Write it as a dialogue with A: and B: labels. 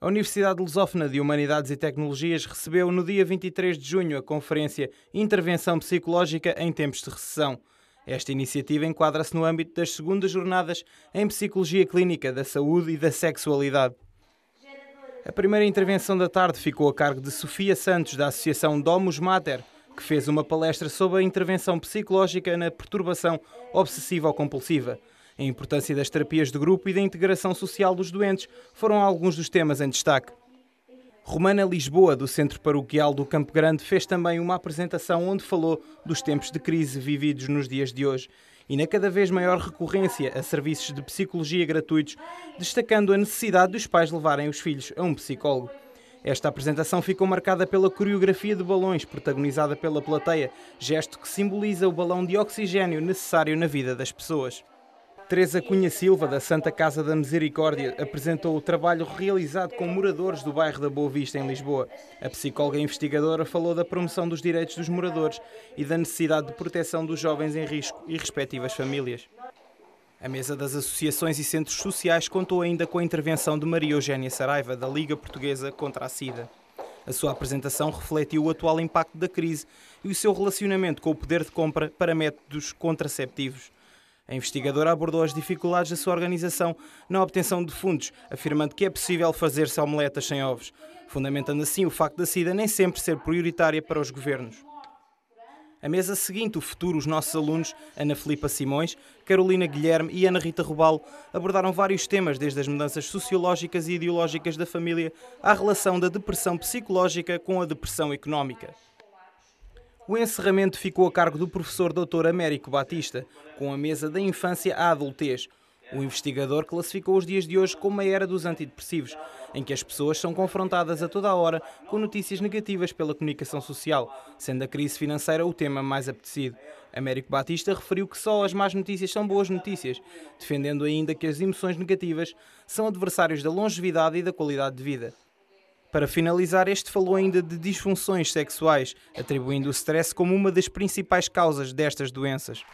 A: A Universidade Lusófona de Humanidades e Tecnologias recebeu no dia 23 de junho a conferência Intervenção Psicológica em Tempos de Recessão. Esta iniciativa enquadra-se no âmbito das segundas jornadas em Psicologia Clínica da Saúde e da Sexualidade. A primeira intervenção da tarde ficou a cargo de Sofia Santos, da Associação Domus Mater, que fez uma palestra sobre a intervenção psicológica na perturbação obsessiva-compulsiva. A importância das terapias de grupo e da integração social dos doentes foram alguns dos temas em destaque. Romana Lisboa, do Centro Paroquial do Campo Grande, fez também uma apresentação onde falou dos tempos de crise vividos nos dias de hoje e na cada vez maior recorrência a serviços de psicologia gratuitos, destacando a necessidade dos pais levarem os filhos a um psicólogo. Esta apresentação ficou marcada pela coreografia de balões protagonizada pela plateia, gesto que simboliza o balão de oxigênio necessário na vida das pessoas. Teresa Cunha Silva, da Santa Casa da Misericórdia, apresentou o trabalho realizado com moradores do bairro da Boa Vista, em Lisboa. A psicóloga investigadora falou da promoção dos direitos dos moradores e da necessidade de proteção dos jovens em risco e respectivas famílias. A mesa das associações e centros sociais contou ainda com a intervenção de Maria Eugênia Saraiva, da Liga Portuguesa contra a SIDA. A sua apresentação refletiu o atual impacto da crise e o seu relacionamento com o poder de compra para métodos contraceptivos. A investigadora abordou as dificuldades da sua organização na obtenção de fundos, afirmando que é possível fazer-se omeletas sem ovos, fundamentando assim o facto da SIDA nem sempre ser prioritária para os governos. A mesa seguinte, o futuro, os nossos alunos, Ana Filipa Simões, Carolina Guilherme e Ana Rita Robalo, abordaram vários temas, desde as mudanças sociológicas e ideológicas da família à relação da depressão psicológica com a depressão económica. O encerramento ficou a cargo do professor Dr. Américo Batista, com a mesa da infância à adultez. O investigador classificou os dias de hoje como a era dos antidepressivos, em que as pessoas são confrontadas a toda a hora com notícias negativas pela comunicação social, sendo a crise financeira o tema mais apetecido. Américo Batista referiu que só as más notícias são boas notícias, defendendo ainda que as emoções negativas são adversários da longevidade e da qualidade de vida. Para finalizar, este falou ainda de disfunções sexuais, atribuindo o stress como uma das principais causas destas doenças.